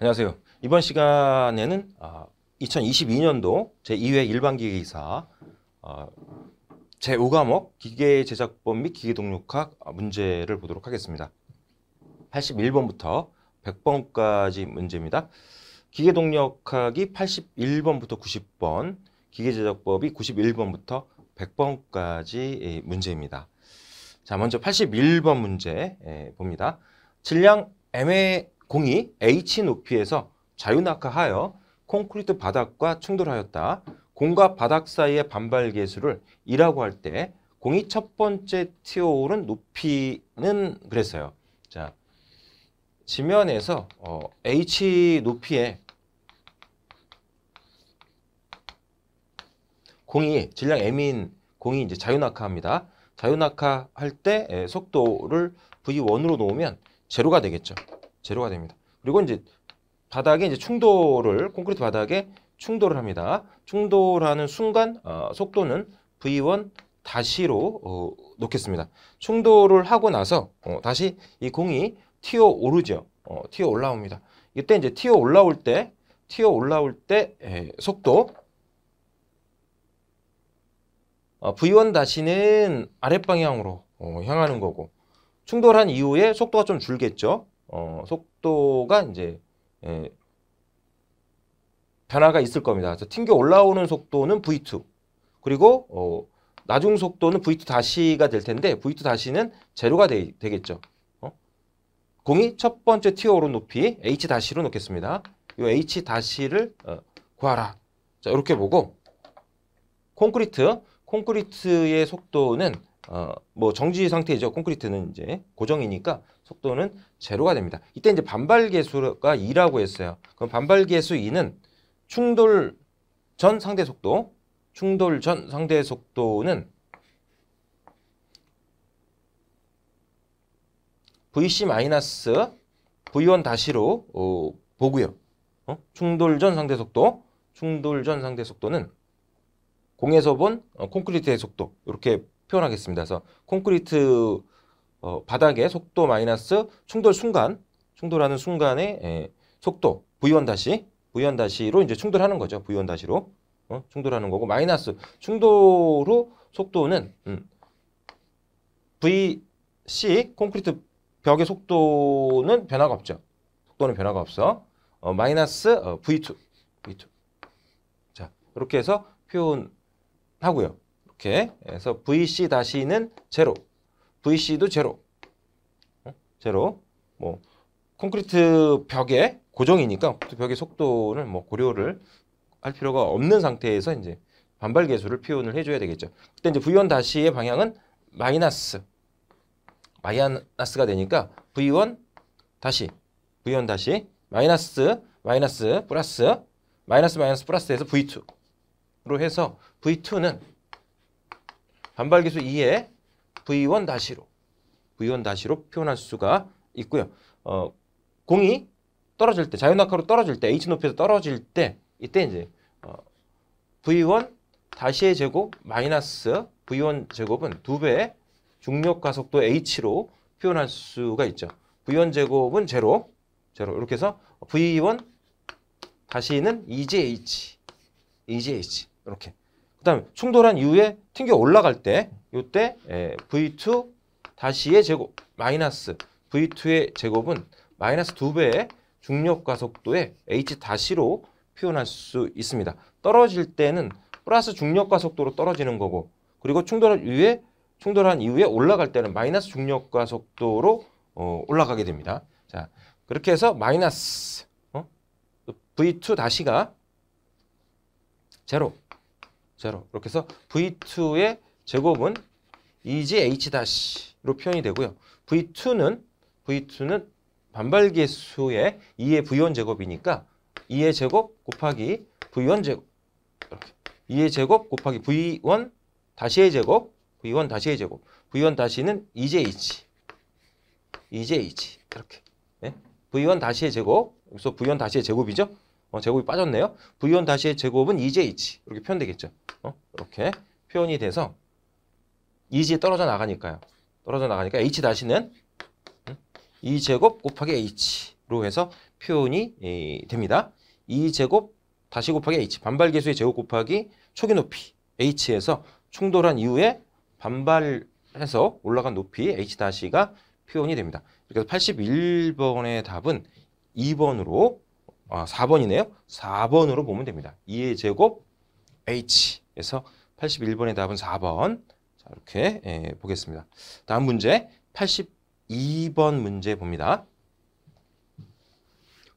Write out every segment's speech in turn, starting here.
안녕하세요. 이번 시간에는 2022년도 아, 제2회 일반기기사 아, 제5과목 기계제작법 및 기계동력학 문제를 보도록 하겠습니다. 81번부터 100번까지 문제입니다. 기계동력학이 81번부터 90번, 기계제작법이 91번부터 100번까지 예, 문제입니다. 자, 먼저 81번 문제 예, 봅니다. 질량 MA 공이 H 높이에서 자유낙하하여 콘크리트 바닥과 충돌하였다. 공과 바닥 사이의 반발 계수를 2라고 할 때 공이 첫 번째 튀어오른 높이는 그랬어요. 자, 지면에서 어, H 높이에 공이 질량 M인 공이 이제 자유낙하합니다. 자유낙하할 때 속도를 V1으로 놓으면 제로가 되겠죠. 제로가 됩니다. 그리고 이제 바닥에 이제 충돌을 콘크리트 바닥에 충돌을 합니다. 충돌하는 순간 어, 속도는 V1 다시로 어, 놓겠습니다. 충돌을 하고 나서 어, 다시 이 공이 튀어 오르죠. 어, 튀어 올라옵니다. 이때 이제 튀어 올라올 때 튀어 올라올 때 에, 속도 어, V1 다시는 아랫 방향으로 어, 향하는 거고 충돌한 이후에 속도가 좀 줄겠죠. 어, 속도가 이제 예, 변화가 있을 겁니다. 그래서 튕겨 올라오는 속도는 V2 그리고 어, 나중 속도는 V2 다시가 될 텐데 V2 다시는 제로가 되, 겠죠 어? 공이 첫 번째 튀어 오른 높이 H 다시로 놓겠습니다. 이 H 다시를 어, 구하라. 자 이렇게 보고 콘크리트 콘크리트의 속도는 어, 뭐 정지 상태이죠. 콘크리트는 이제 고정이니까 속도는 제로가 됩니다. 이때 이제 반발 계수가 2라고 했어요. 그럼 반발 계수 2는 충돌 전 상대 속도, 충돌 전 상대 속도는 VC V1 다시로 어, 보고요. 어? 충돌 전 상대 속도, 충돌 전 상대 속도는 공에서 본 어, 콘크리트의 속도 이렇게 표현하겠습니다. 그래서 콘크리트 어, 바닥의 속도 마이너스 충돌 순간, 충돌하는 순간의 에, 예, 속도 V1 다시 V1 다시로 이제 충돌하는 거죠. V1 다시로 어? 충돌하는 거고 마이너스 충돌 후 속도는 음, VC 콘크리트 벽의 속도는 변화가 없죠. 속도는 변화가 없어. 어, 마이너스 어, V2 V2 자 이렇게 해서 표현하고요. 이렇게 해서 VC 다시는 제로, VC도 제로, 제로. 뭐 콘크리트 벽에 고정이니까 콘크리트 벽의 속도를 뭐 고려를 할 필요가 없는 상태에서 이제 반발 계수를 표현을 해줘야 되겠죠. 그때 이제 V1 다시의 방향은 마이너스, 마이너스가 되니까 V1 다시, V1 다시 마이너스, 마이너스, 플러스, 마이너스, 마이너스, 플러스해서 V2로 해서 V2는 반발계수 2에 V1 다시로 V1 로 표현할 수가 있고요. 어, 공이 떨어질 때 자연 낙하로 떨어질 때 h 높이에서 떨어질 때 이때 이제 어, V1 의 제곱 마이너스 V1 제곱은 두배 중력 가속도 h로 표현할 수가 있죠. V1 제곱은 제로 제로 이렇게 해서 V1 다시는 EGH EGH 이렇게 그다음에 충돌한 이후에 튕겨 올라갈 때 이때 예, V2 다시의 제곱 마이너스 V2의 제곱은 마이너스 두배의 중력 과속도의 h 다시로 표현할 수 있습니다. 떨어질 때는 플러스 중력 과속도로 떨어지는 거고 그리고 충돌한 이후에 충돌한 이후에 올라갈 때는 마이너스 중력 과속도로 어, 올라가게 됩니다. 자, 그렇게 해서 마이너스 어? V2 다시가 제로 제로. 이렇게 해서 V2의 제곱은 2GH 다시로 표현이 되고요. V2는 V2는 반발계 수의 2의 V1 제곱이니까 2의 제곱 곱하기 V1 제곱 이렇게 2의 제곱 곱하기 V1 다시의 제곱 V1 다시의 제곱 V1 다시는 2JH 2JH 이렇게 네? 예? V1 다시의 제곱 여기서 V1 다시의 제곱이죠 어, 제곱이 빠졌네요. V1 다시의 제곱은 2JH 이렇게 표현되겠죠. 어? 이렇게 표현이 돼서 2j 떨어져 나가니까요. 떨어져 나가니까 H 다시는 2제곱 음? 곱하기 H로 해서 표현이 예, 됩니다. 2제곱 다시 곱하기 H 반발계수의 제곱 곱하기 초기 높이 H에서 충돌한 이후에 반발해서 올라간 높이 H 다시가 표현이 됩니다. 그래서 81번의 답은 2번으로 아, 4번이네요. 4번으로 보면 됩니다. 2의 제곱 h. 그서 81번의 답은 4번. 자, 이렇게 예, 보겠습니다. 다음 문제 82번 문제 봅니다.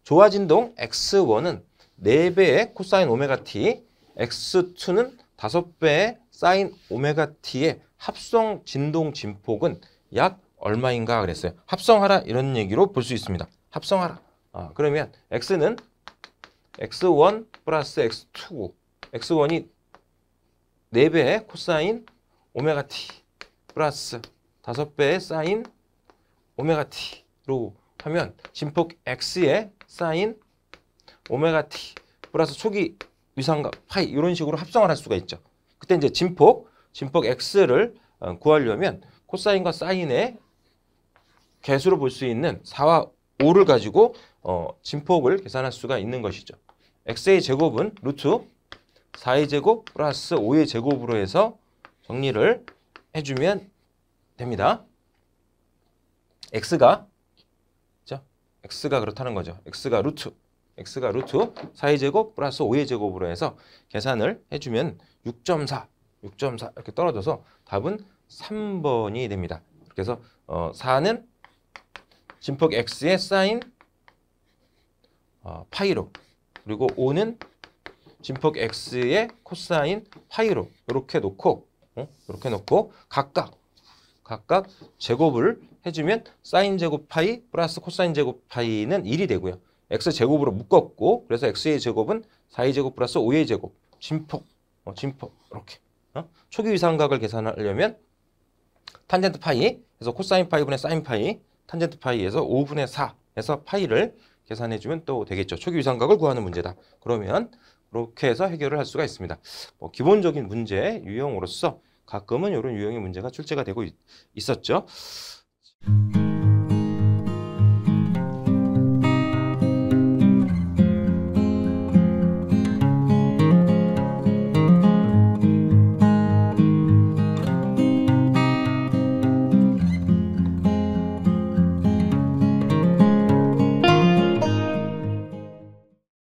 조화진동 x1은 4배의 코사인 오메가 t, x2는 5배의 사인 오메가 t의 합성 진동 진폭은 약 얼마인가 그랬어요. 합성하라 이런 얘기로 볼 수 있습니다. 합성하라. 아, 그러면 x는 x1 플러스 x 2 x1이 4배의 코사인 오메가 t 플러스 5배의 사인 오메가 t로 하면 진폭 x의 사인 오메가 t 플러스 초기 위상각 파이 이런 식으로 합성을 할 수가 있죠. 그때 이제 진폭 진폭 x를 어, 구하려면 코사인과 사인의 개수로 볼 수 있는 4와 5를 가지고 어, 진폭을 계산할 수가 있는 것이죠. x의 제곱은 루트 4의 제곱 플러스 5의 제곱으로 해서 정리를 해주면 됩니다. x가 그죠? x가 그렇다는 거죠. x가 루트 x가 루트 4의 제곱 플러스 5의 제곱으로 해서 계산을 해주면 6.4 6.4 이렇게 떨어져서 답은 3번이 됩니다. 그래서 어, 4는 진폭 x의 사인 어, 파이로 그리고 5는 진폭 x의 코사인 파이로 이렇게 놓고 이렇게 놓고 각각 각각 제곱을 해주면 사인 제곱 파이 플러스 코사인 제곱 파이는 1이 되고요. x 제곱으로 묶었고 그래서 x의 제곱은 4의 제곱 플러스 5의 제곱 진폭 어, 진폭 이렇게 어? 초기 위상각을 계산하려면 탄젠트 파이 그래서 코사인 파이 분의 사인 파이 탄젠트 파이에서 5분의 4에서 파이를 계산해주면 또 되겠죠. 초기위상각을 구하는 문제다. 그러면 그렇게 해서 해결을 할 수가 있습니다. 뭐 기본적인 문제 유형으로서 가끔은 이런 유형의 문제가 출제가 되고 있, 었죠